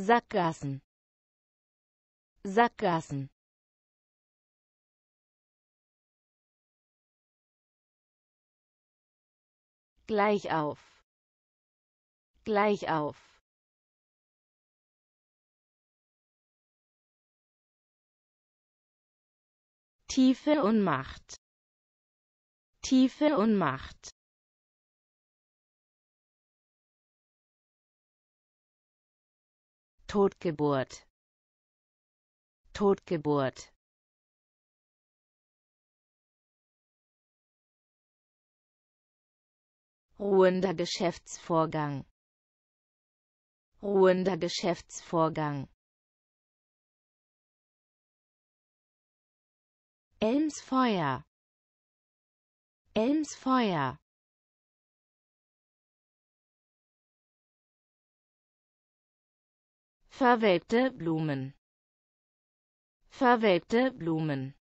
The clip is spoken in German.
Sackgassen. Sackgassen. Gleich auf. Gleich auf. Tiefe Unmacht. Tiefe Unmacht. Totgeburt Totgeburt Ruhender Geschäftsvorgang Ruhender Geschäftsvorgang Elmsfeuer Elmsfeuer Verwelkte Blumen. Verwelkte Blumen.